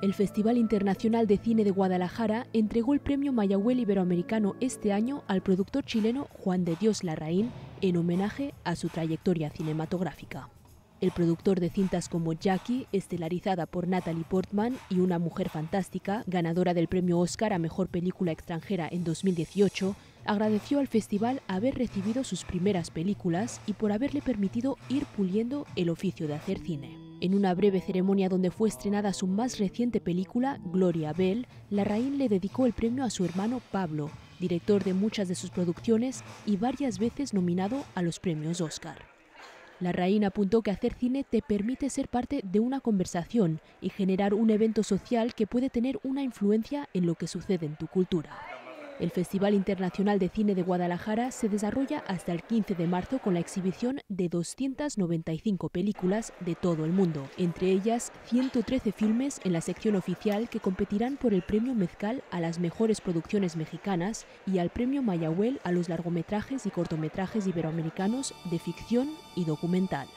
El Festival Internacional de Cine de Guadalajara entregó el premio Mayagüel Iberoamericano este año al productor chileno Juan de Dios Larraín en homenaje a su trayectoria cinematográfica. El productor de cintas como Jackie, estelarizada por Natalie Portman y Una Mujer Fantástica, ganadora del premio Oscar a Mejor Película Extranjera en 2018, agradeció al festival haber recibido sus primeras películas y por haberle permitido ir puliendo el oficio de hacer cine. En una breve ceremonia donde fue estrenada su más reciente película, Gloria Bell, Larraín le dedicó el premio a su hermano Pablo, director de muchas de sus producciones y varias veces nominado a los premios Oscar. Larraín apuntó que hacer cine te permite ser parte de una conversación y generar un evento social que puede tener una influencia en lo que sucede en tu cultura. El Festival Internacional de Cine de Guadalajara se desarrolla hasta el 15 de marzo con la exhibición de 295 películas de todo el mundo, entre ellas 113 filmes en la sección oficial que competirán por el Premio Mezcal a las mejores producciones mexicanas y al Premio Mayahuel a los largometrajes y cortometrajes iberoamericanos de ficción y documental.